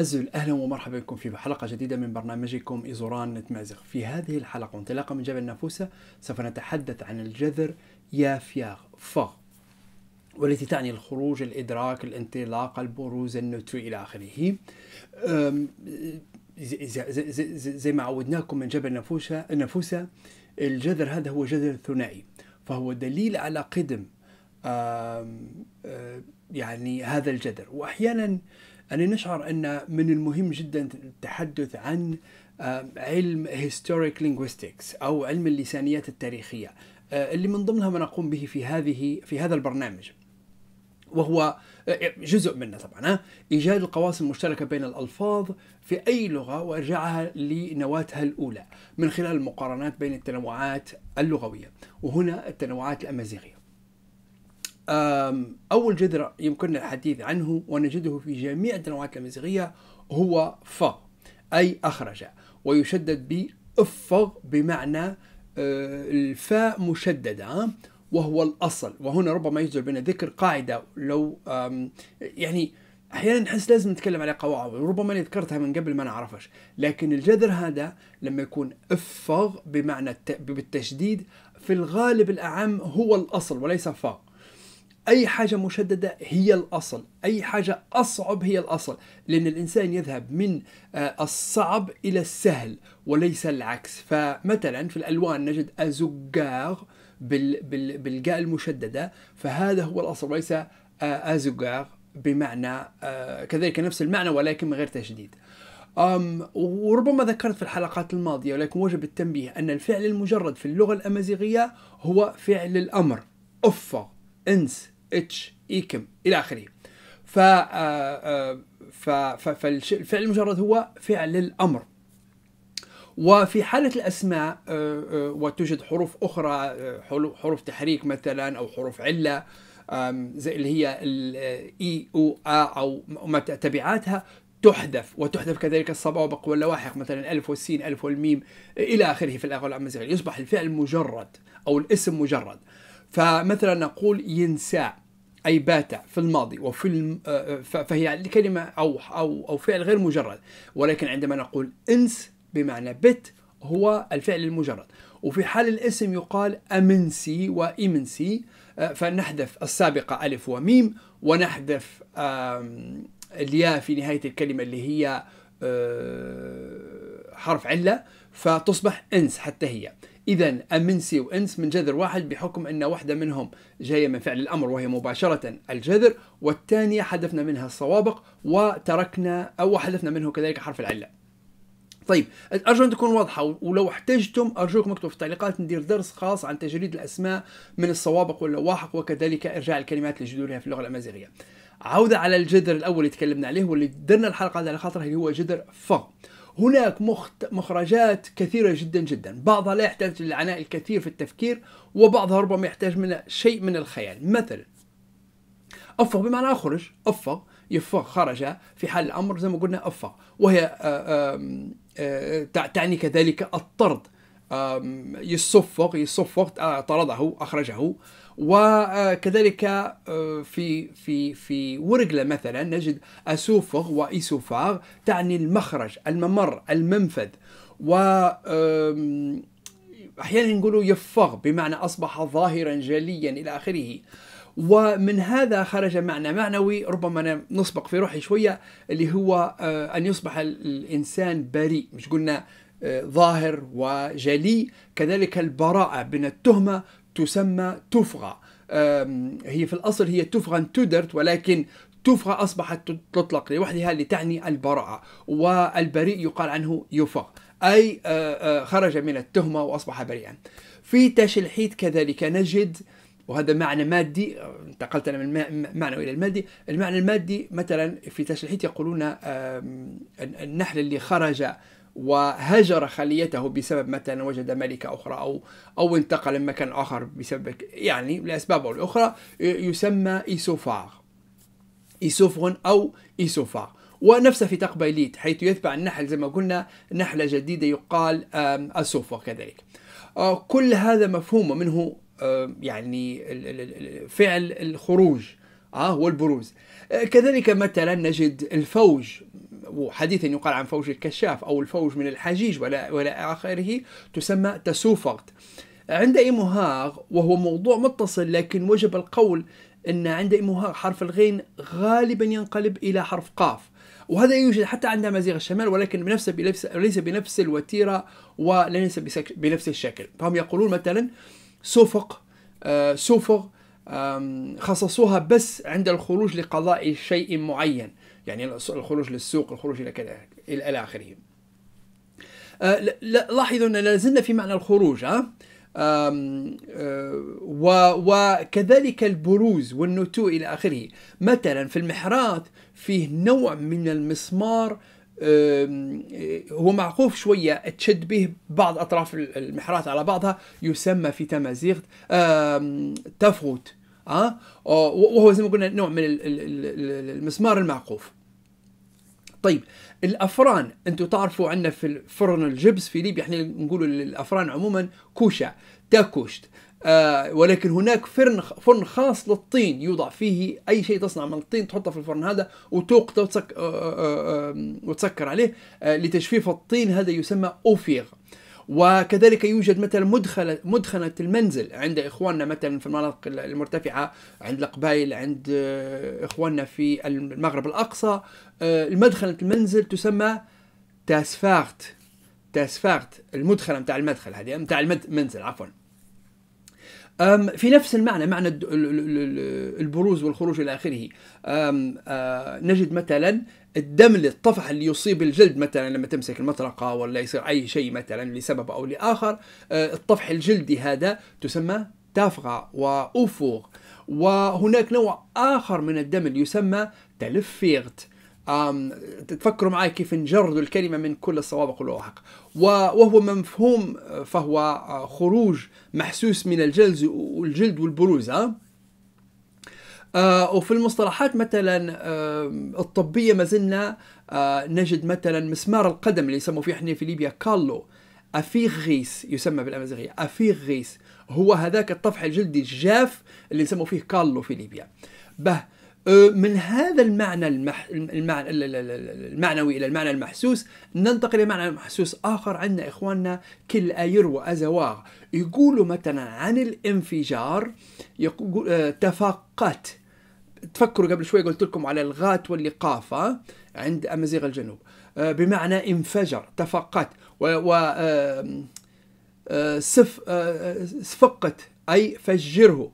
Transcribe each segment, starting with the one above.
أزل أهلا ومرحبا بكم في حلقة جديدة من برنامجكم إزوران نتمازغ في هذه الحلقة وانطلاقا من جبل نافوسة سوف نتحدث عن الجذر يافياغ فغ والتي تعني الخروج الإدراك الانطلاق البروز النتو إلى آخره زي, ما عودناكم من جبل نافوسة نافوسة الجذر هذا هو جذر ثنائي فهو دليل على قدم أه، يعني هذا الجذر وأحيانا أن نشعر أن من المهم جدا التحدث عن آه، علم هيستوريك لينغويستكس أو علم اللسانيات التاريخية آه، اللي من ضمنها ما نقوم به في هذه في هذا البرنامج وهو آه، جزء منه طبعا ايجاد القواسم المشتركه بين الالفاظ في اي لغه وارجاعها لنواتها الاولى من خلال المقارنات بين التنوعات اللغويه وهنا التنوعات الامازيغيه أول جذر يمكننا الحديث عنه ونجده في جميع الدنوات الأمازيغية هو ف أي أخرج ويشدد ب أفغ بمعنى آه، الفاء مشددة وهو الأصل وهنا ربما يجدر بنا ذكر قاعدة لو يعني احيانا نحس لازم نتكلم على قواعد وربما أنا ذكرتها من قبل ما نعرفش لكن الجذر هذا لما يكون افغ بمعنى بالتشديد في الغالب الاعم هو الاصل وليس فغ أي حاجة مشددة هي الأصل أي حاجة أصعب هي الأصل لأن الإنسان يذهب من آه، الصعب إلى السهل وليس العكس فمثلا في الألوان نجد أزجاغ بالقاء المشددة فهذا هو الأصل وليس أزجاغ آه، بمعنى آه، كذلك نفس المعنى ولكن من غير تشديد أم وربما ذكرت في الحلقات الماضية ولكن وجب التنبيه أن الفعل المجرد في اللغة الأمازيغية هو فعل الأمر أفا انس اتش ايكم e, الى اخره ف آه، آه، فالفعل المجرد هو فعل الامر وفي حالة الأسماء آه، وتوجد حروف أخرى حروف تحريك مثلا أو حروف علة زي اللي هي الإي أو آ أو ما تبعاتها تحذف وتحذف كذلك السوابق واللواحق مثلا ألف والسين ألف والميم إلى آخره في الأغلب يصبح الفعل مجرد أو الاسم مجرد فمثلا نقول ينسى أي بات في الماضي وفي فهي كلمة أو أو أو فعل غير مجرد ولكن عندما نقول انس بمعنى بت هو الفعل المجرد وفي حال الاسم يقال أمنسي وإمنسي آه، فنحذف السابقة ألف وميم ونحذف الياء في نهاية الكلمة اللي هي آه، حرف علة فتصبح انس حتى هي إذا أمنسي وإنس من جذر واحد بحكم أن واحدة منهم جاية من فعل الأمر وهي مباشرة الجذر والثانية حذفنا منها السوابق وتركنا أو حذفنا منه كذلك حرف العلة طيب ارجو ان تكون واضحه ولو احتجتم ارجوكم اكتبوا في التعليقات ندير درس خاص عن تجريد الاسماء من السوابق واللواحق وكذلك ارجاع الكلمات لجذورها في اللغه الامازيغيه. عوده على الجذر الاول اللي تكلمنا عليه واللي درنا الحلقه على خاطره اللي هو جذر ف هناك مخرجات كثيرة جدا جدا بعضها لا يحتاج للعناء الكثير في التفكير وبعضها ربما يحتاج من شيء من الخيال مثلا أفق بمعنى أخرج أفق يفق خرج في حال الأمر زي ما قلنا أفق وهي آه، آه، تعني كذلك الطرد يصفق يصفق آه، طرده أخرجه وكذلك آه، في في في ورقله مثلا نجد اسوفغ وايسوفاغ تعني المخرج الممر المنفذ و احيانا نقولوا يفغ بمعنى اصبح ظاهرا جليا الى اخره ومن هذا خرج معنى معنوي ربما نسبق في روحي شويه اللي هو آه، ان يصبح الانسان بريء مش قلنا آه، ظاهر وجلي كذلك البراءة من التهمة تسمى تفغى هي في الأصل هي تفغى تدرت ولكن تفغى أصبحت تطلق لوحدها لتعني البراءة والبريء يقال عنه يفغ أي خرج من التهمة وأصبح بريئا في تشلحيت كذلك نجد وهذا معنى مادي انتقلت أنا من معنى إلى المادي المعنى المادي مثلا في تشلحيت يقولون النحل اللي خرج وهجر خليته بسبب مثلا وجد ملكة أخرى أو أو انتقل من مكان آخر بسبب يعني لأسباب أو لأخرى يسمى إيسوفاغ إيسوفون أو إيسوفاغ ونفسه في تقبيليت حيث يتبع النحل زي ما قلنا نحلة جديدة يقال أسوف كذلك آه، كل هذا مفهوم منه آه، يعني فعل الخروج آه، والبروز كذلك مثلا نجد الفوج وحديثا يقال عن فوج الكشاف أو الفوج من الحجيج ولا, ولا آخره تسمى تسوفغت عند ايموهاغ وهو موضوع متصل لكن وجب القول أن عند ايموهاغ حرف الغين غالبا ينقلب إلى حرف قاف وهذا يوجد حتى عند مزيغ الشمال ولكن بنفس ليس بنفس الوتيرة وليس بنفس الشكل فهم يقولون مثلا سوفق آه، سوفق خصصوها بس عند الخروج لقضاء شيء معين يعني الخروج للسوق الخروج إلى كذا إلى آخره أه، لاحظوا أننا لازلنا في معنى الخروج ها أه؟ أه، وكذلك البروز والنتوء إلى آخره مثلا في المحراث فيه نوع من المسمار هو معقوف شوية تشد به بعض أطراف المحراث على بعضها يسمى في تمازيغ تفوت ها وهو زي ما قلنا نوع من المسمار المعقوف طيب الافران انتم تعرفوا عندنا في فرن الجبس في ليبيا احنا نقول الافران عموما كوشا تاكوشت آه ولكن هناك فرن فرن خاص للطين يوضع فيه اي شيء تصنع من الطين تحطه في الفرن هذا وتوقته آه، آه، آه، وتسكر عليه آه لتجفيف الطين هذا يسمى اوفيغ وكذلك يوجد مثلا مدخل مدخنة المنزل عند إخواننا مثلا في المناطق المرتفعة عند القبائل عند آه، إخواننا في المغرب الأقصى آه، المدخنة المنزل تسمى تاسفاغت تاسفاغت المدخنة متاع المدخل هذه متاع المنزل عفوا في نفس المعنى معنى البروز والخروج إلى آخره آه، نجد مثلا الدم للطفح الطفح اللي يصيب الجلد مثلا لما تمسك المطرقة ولا يصير أي شيء مثلا لسبب أو لآخر آه، الطفح الجلدي هذا تسمى تافغة وأفوغ وهناك نوع آخر من الدم اللي يسمى تلفيغت تفكروا معي كيف نجرد الكلمة من كل الصوابق واللواحق وهو مفهوم آه، فهو آه، خروج محسوس من الجلد والجلد والبروز آه، وفي المصطلحات مثلا آه، الطبيه ما زلنا آه، نجد مثلا مسمار القدم اللي يسموه في احنا في ليبيا كالو افيغيس يسمى بالامازيغيه افيغيس هو هذاك الطفح الجلدي الجاف اللي يسموه فيه كالو في ليبيا به أه، من هذا المعنى المح... المعنى المعنوي الى المعنى المحسوس ننتقل الى معنى محسوس اخر عندنا اخواننا كل اير وازواغ يقولوا مثلا عن الانفجار يقول أه، تفاقت تفكروا قبل شوي قلت لكم على الغات واللقافه عند امازيغ الجنوب أه، بمعنى انفجر تفقت و, و... سف... سفقت اي فجره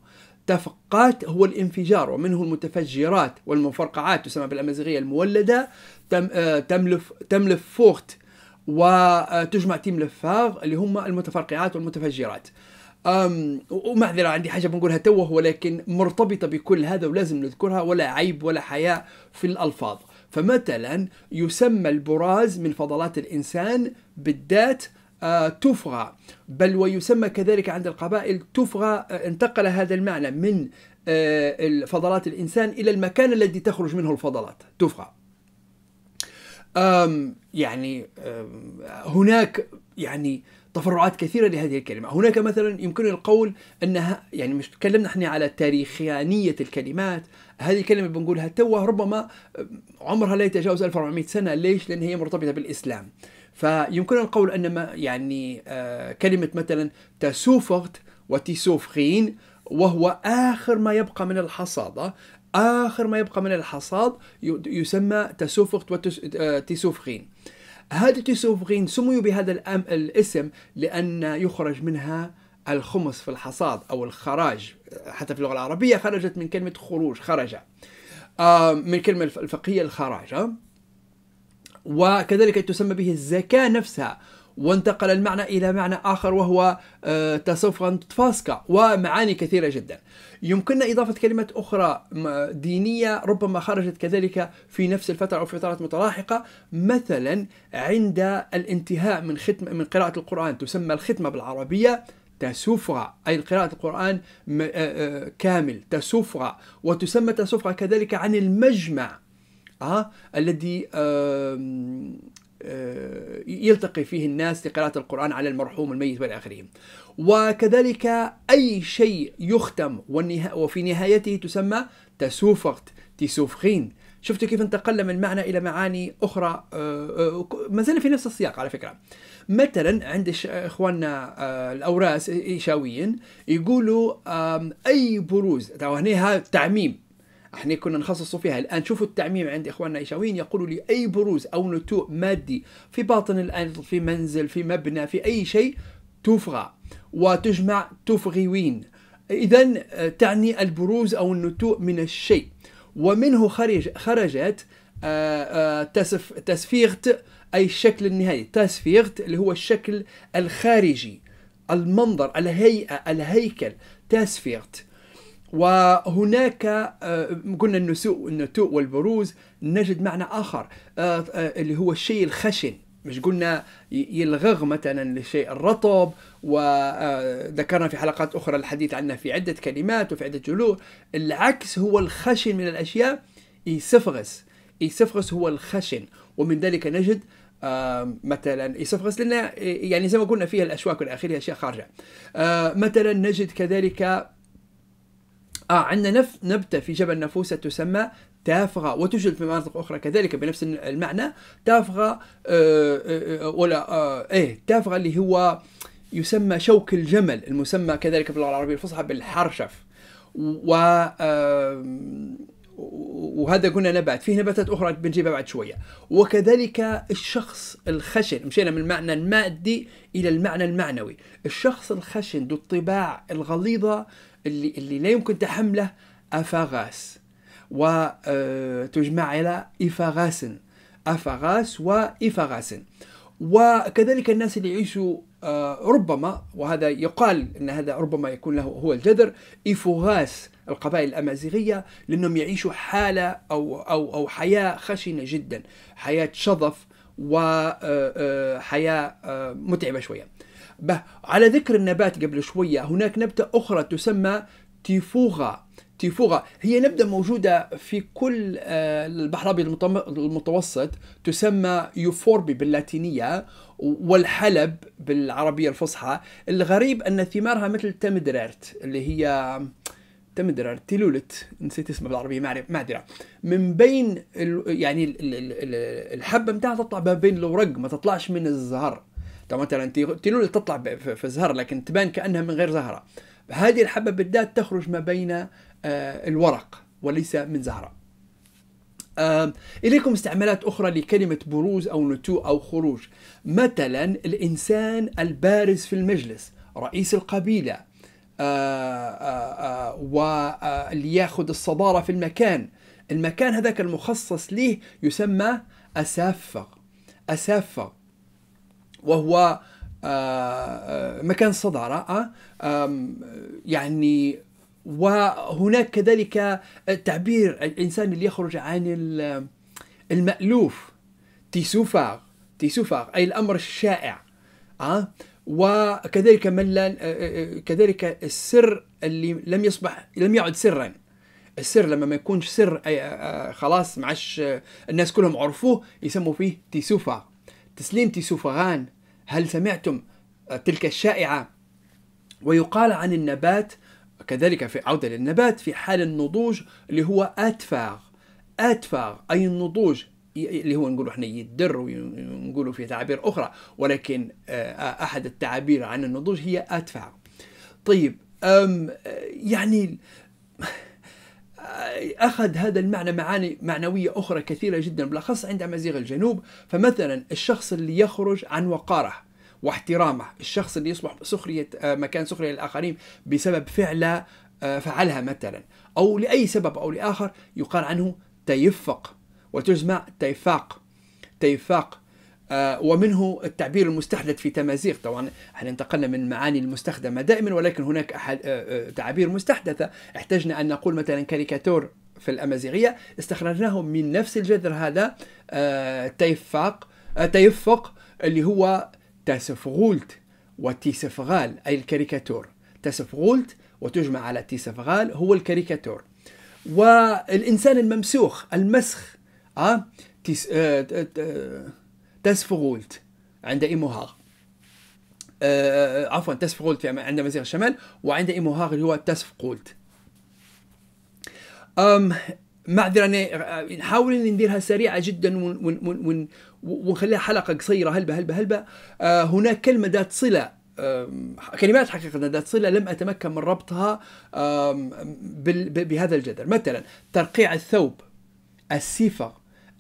تفقات هو الانفجار ومنه المتفجرات والمفرقعات تسمى بالأمازيغية المولدة تم آه، تملف تملف فوخت وتجمع تملف فاغ اللي هم المتفرقعات والمتفجرات ومعذرة عندي حاجة بنقولها توه ولكن مرتبطة بكل هذا ولازم نذكرها ولا عيب ولا حياء في الألفاظ فمثلا يسمى البراز من فضلات الإنسان بالذات آه، تفغى بل ويسمى كذلك عند القبائل تفغى آه، انتقل هذا المعنى من آه، فضلات الإنسان إلى المكان الذي تخرج منه الفضلات تفغى يعني هناك يعني تفرعات كثيره لهذه الكلمه، هناك مثلا يمكن القول انها يعني مش تكلمنا احنا على تاريخيانيه الكلمات، هذه الكلمه بنقولها توا ربما عمرها لا يتجاوز 1400 سنه، ليش؟ لان هي مرتبطه بالاسلام. فيمكن القول ان يعني آه، كلمه مثلا تسوفغت وتسوفخين وهو اخر ما يبقى من الحصاده اخر ما يبقى من الحصاد يسمى تسوفغت وتسوفخين آه، هذه التسوفغين سميوا بهذا الاسم لان يخرج منها الخمس في الحصاد او الخراج حتى في اللغه العربيه خرجت من كلمه خروج خرج آه، من كلمه الفقهيه الخراج وكذلك تسمى به الزكاة نفسها وانتقل المعنى إلى معنى آخر وهو آه، تسوفا فاسكا ومعاني كثيرة جدا يمكننا إضافة كلمات أخرى دينية ربما خرجت كذلك في نفس الفترة أو في فترات متلاحقة مثلا عند الانتهاء من ختم من قراءة القرآن تسمى الختمة بالعربية تسوفغا أي قراءة القرآن آه، آه، كامل تسوفغا وتسمى تسوفغا كذلك عن المجمع الذي آه، يلتقي فيه الناس لقراءة القرآن على المرحوم الميت والى آخره وكذلك أي شيء يختم وفي نهايته تسمى تسوفغت تسوفخين شفتوا كيف انتقلنا من معنى إلى معاني أخرى آه، آه، ما زلنا في نفس السياق على فكرة مثلا عند إخواننا الأوراس إيشاويين يقولوا أي بروز هنا تعميم احنا كنا نخصصوا فيها الان شوفوا التعميم عند اخواننا العشاويين يقولوا لي اي بروز او نتوء مادي في باطن الارض في منزل في مبنى في اي شيء تفغى وتجمع تفغيوين اذا آه، تعني البروز او النتوء من الشيء ومنه خرج خرجت آه، آه، تسف تسفيغت اي الشكل النهائي تسفيغت اللي هو الشكل الخارجي المنظر الهيئه الهيكل تسفيغت وهناك آه، قلنا النسوء النتوء والبروز نجد معنى آخر آه، آه، اللي هو الشيء الخشن مش قلنا يلغغ مثلا للشيء الرطب وذكرنا في حلقات أخرى الحديث عنه في عدة كلمات وفي عدة جلور العكس هو الخشن من الأشياء يسفغس يسفغس هو الخشن ومن ذلك نجد مثلا يسفغس لنا يعني زي ما قلنا فيها الأشواك والآخرها أشياء خارجة مثلا نجد كذلك آه عندنا نف نبتة في جبل نافوسة تسمى تافغة وتوجد في مناطق أخرى كذلك بنفس المعنى تافغة آه،, آه آه ولا آه إيه تافغة اللي هو يسمى شوك الجمل المسمى كذلك في اللغة العربية الفصحى بالحرشف و وهذا قلنا نبات فيه نباتات اخرى بنجيبها بعد شويه وكذلك الشخص الخشن مشينا من المعنى المادي الى المعنى المعنوي الشخص الخشن ذو الطباع الغليظه اللي, اللي لا يمكن تحمله أفاغاس وتجمع آه، إلى إفاغاس أفاغاس وإفاغاس وكذلك الناس اللي يعيشوا آه، ربما وهذا يقال أن هذا ربما يكون له هو الجذر إفوغاس القبائل الأمازيغية لأنهم يعيشوا حالة أو, أو, أو حياة خشنة جدا حياة شظف وحياة آه، متعبة شوية به على ذكر النبات قبل شوية هناك نبتة أخرى تسمى تيفوغا تيفوغا هي نبتة موجودة في كل آه، البحر الأبيض المتوسط تسمى يوفوربي باللاتينية والحلب بالعربية الفصحى الغريب أن ثمارها مثل تمدريرت اللي هي تمدرر تلولت نسيت اسمه بالعربيه ما معذره من بين ال... يعني ال... الحبه بتاعها تطلع ما بين الورق ما تطلعش من الزهر طبعا مثلا تنول تطلع في زهر لكن تبان كانها من غير زهره هذه الحبه بالذات تخرج ما بين آه، الورق وليس من زهره إليكم استعمالات أخرى لكلمة بروز أو نتوء أو خروج مثلا الإنسان البارز في المجلس رئيس القبيلة آه، آه، ولياخذ ياخذ الصدارة في المكان المكان هذاك المخصص ليه يسمى اسافق اسافق وهو آه، آه، مكان الصدارة آه، يعني وهناك كذلك التعبير الإنسان اللي يخرج عن المألوف تيسوفاغ تيسوفاغ أي الأمر الشائع وكذلك من لا كذلك السر اللي لم يصبح لم يعد سرا السر لما ما يكونش سر خلاص معش الناس كلهم عرفوه يسموا فيه تيسوفاغ تسليم تيسوفغان هل سمعتم آه، تلك الشائعة ويقال عن النبات كذلك في عودة للنبات في حال النضوج اللي هو أتفاغ أتفاغ أي النضوج اللي هو نقولوا احنا يدر ونقولوا في تعابير أخرى ولكن آه، آه، أحد التعابير عن النضوج هي أتفاغ طيب يعني أخذ هذا المعنى معاني معنوية أخرى كثيرة جدا بالأخص عند أمازيغ الجنوب فمثلا الشخص اللي يخرج عن وقاره واحترامه الشخص اللي يصبح سخرية آه، مكان سخرية للآخرين بسبب فعله آه، فعلها مثلا أو لأي سبب أو لآخر يقال عنه تيفق وتجمع تيفاق تيفاق آه، ومنه التعبير المستحدث في تمازيغ طبعا احنا انتقلنا من المعاني المستخدمة دائما ولكن هناك أحد آه، آه، تعابير مستحدثة احتجنا أن نقول مثلا كاريكاتور في الأمازيغية استخرجناه من نفس الجذر هذا تيفاق تيفق اللي هو تاسفغولت وتيسفغال أي الكاريكاتور تاسفغولت وتجمع على تيسفغال هو الكاريكاتور والإنسان الممسوخ المسخ أه؟ تيس... أه... أه... تسفغولت عند ايموهاغ آه عفوا تسفغولت عند مزيغ الشمال وعند ايموهاغ اللي هو تسفغولت أم معذرة آه، نحاول نديرها سريعة جدا ونخليها حلقة قصيرة هلبة هلبة هلبة آه، هناك كلمة ذات صلة آه، كلمات حقيقة ذات صلة لم أتمكن من ربطها بهذا الجدل مثلا ترقيع الثوب السيفة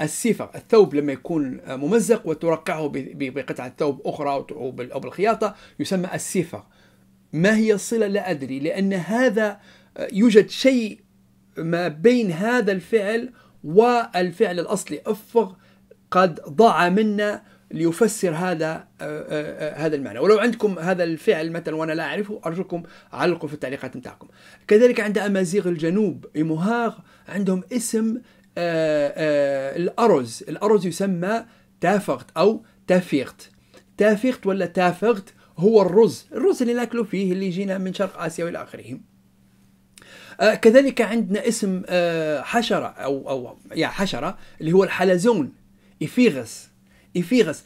السيفة الثوب لما يكون ممزق وترقعه بقطعة ثوب أخرى أو بالخياطة يسمى السيفة ما هي الصلة لا أدري لأن هذا آه، يوجد شيء ما بين هذا الفعل والفعل الأصلي أفغ قد ضاع منا ليفسر هذا آه، آه، هذا المعنى ولو عندكم هذا الفعل مثلا وانا لا اعرفه ارجوكم علقوا في التعليقات نتاعكم كذلك عند امازيغ الجنوب امهاغ عندهم اسم آه، آه، الأرز الأرز يسمى تافغت أو تافيغت تافيغت ولا تافغت هو الرز الرز اللي ناكله فيه اللي يجينا من شرق آسيا وإلى آخره آه، كذلك عندنا اسم حشرة أو أو يعني حشرة اللي هو الحلزون إفيغس إفيغس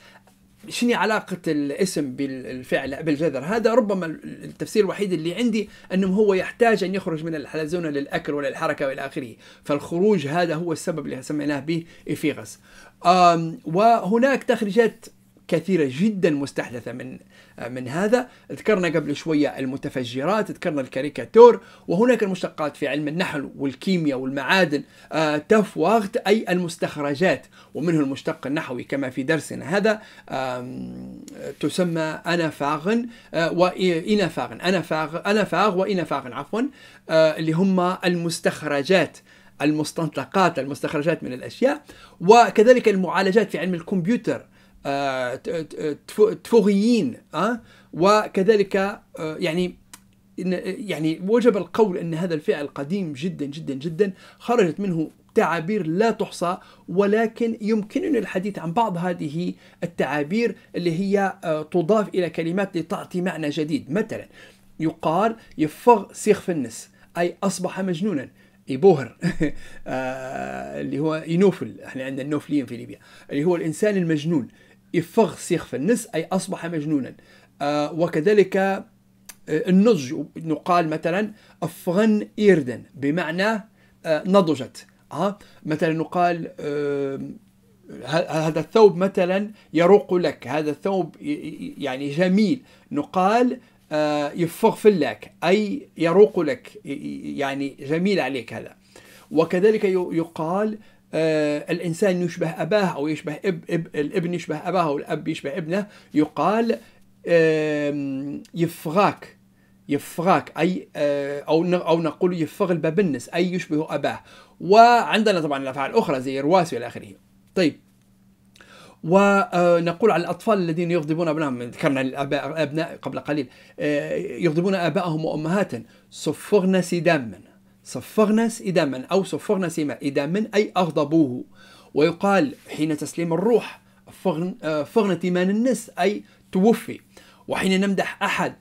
شنو علاقة الاسم بالفعل بالجذر هذا ربما التفسير الوحيد اللي عندي أنه هو يحتاج أن يخرج من الحلزونة للأكل وللحركة وإلى آخره فالخروج هذا هو السبب اللي سميناه به إفيغس وهناك تخرجات كثيرة جدا مستحدثة من آه، من هذا ذكرنا قبل شوية المتفجرات ذكرنا الكاريكاتور وهناك المشتقات في علم النحل والكيمياء والمعادن آه، تفواغت أي المستخرجات ومنه المشتق النحوي كما في درسنا هذا تسمى أنافاغن أنا آه، أنافاغ أنافاغ فاغن عفوا اللي هم المستخرجات المستنطقات المستخرجات من الأشياء وكذلك المعالجات في علم الكمبيوتر تفوغيين وكذلك آه، يعني يعني وجب القول ان هذا الفعل قديم جدا جدا جدا خرجت منه تعابير لا تحصى ولكن يمكننا الحديث عن بعض هذه التعابير اللي هي آه، تضاف الى كلمات لتعطي معنى جديد مثلا يقال يفغ سيخ في النس اي اصبح مجنونا يبوهر آه، اللي هو ينوفل احنا عندنا النوفليين في ليبيا اللي هو الانسان المجنون يفغ سيخ في النس أي أصبح مجنونا آه، وكذلك آه، النضج نقال مثلا أفغن إيردن بمعنى آه، نضجت ها مثلا نقال هذا الثوب مثلا يروق لك هذا الثوب يعني جميل نقال يفغ في لك أي يروق لك يعني جميل عليك هذا وكذلك يقال آه، الإنسان يشبه أباه أو يشبه إب إب الابن يشبه أباه أو الأب يشبه ابنه يقال يفغاك يفغاك أي آه، أو أو نقول يفغ البابنس أي يشبه أباه وعندنا طبعا الأفعال الأخرى زي رواس إلى آخره طيب ونقول آه، على الأطفال الذين يغضبون أبنائهم ذكرنا الأبناء قبل قليل يغضبون آبائهم وأمهاتهم صفغنا سداما صفغنس إداما أو إذا إداما أي أغضبوه ويقال حين تسليم الروح فغن إيمان آه، النس أي توفي وحين نمدح أحد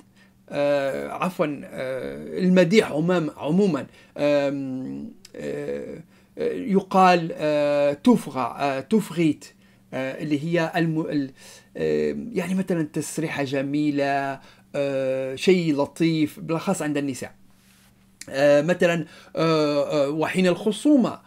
آه، عفوا آه، المديح عموما يقال تفغى تفغيت اللي هي الم... يعني مثلا تسريحة جميلة شيء لطيف بالأخص عند النساء آه، مثلا آه، آه، وحين الخصومة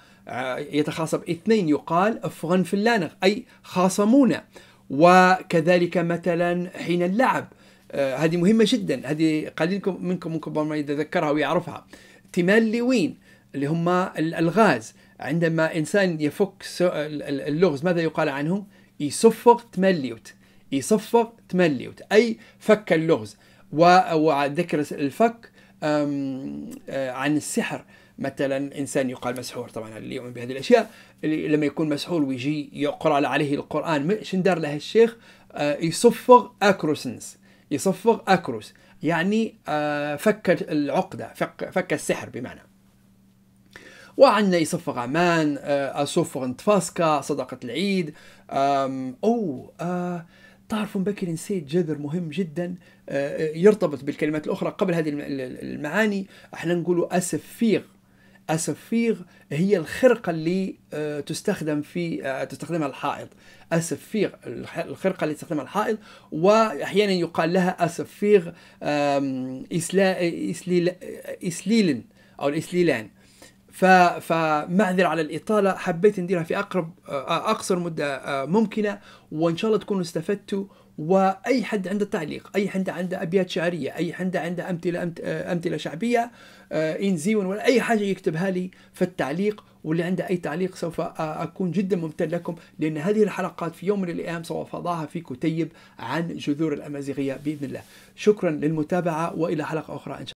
يتخاصم اثنين يقال أفغن في اللانغ أي خاصمونا وكذلك مثلا حين اللعب هذه مهمة جدا هذه قليل منكم من كبار ما يتذكرها ويعرفها تمال لوين اللي هم الألغاز عندما إنسان يفك اللغز ماذا يقال عنه؟ يصفق تمليوت يصفق تمليوت أي فك اللغز وذكر الفك آه، عن السحر مثلا انسان يقال مسحور طبعا اللي يؤمن بهذه الاشياء لما يكون مسحور ويجي يقرا عليه القران دار له الشيخ آه، يصفغ اكروسنس يصفغ اكروس يعني آه، فك العقده فك, فك السحر بمعنى وعندنا يصفغ عمان اصفغ انتفاسكا صدقه العيد او طار فون بكر نسيت جذر مهم جدا آه، آه، يرتبط بالكلمات الأخرى قبل هذه المعاني احنا نقولوا اسف فيغ هي الخرقة اللي آه، تستخدم في تستخدمها الحائض اسف فيغ الخرقة اللي تستخدمها الحائض وأحيانا يقال لها اسف إسلا إسليل إسليل أو الإسليلان فمعذر على الإطالة حبيت نديرها في أقرب آه، أقصر مدة آه، ممكنة وإن شاء الله تكونوا استفدتوا واي حد عنده تعليق اي حد عنده ابيات شعريه اي حد عنده امثله آه، امثله شعبيه انزيون ولا اي حاجه يكتبها لي في التعليق واللي عنده اي تعليق سوف اكون جدا ممتن لكم لان هذه الحلقات في يوم من الايام سوف اضعها في كتيب عن جذور الامازيغيه باذن الله شكرا للمتابعه والى حلقه اخرى ان شاء الله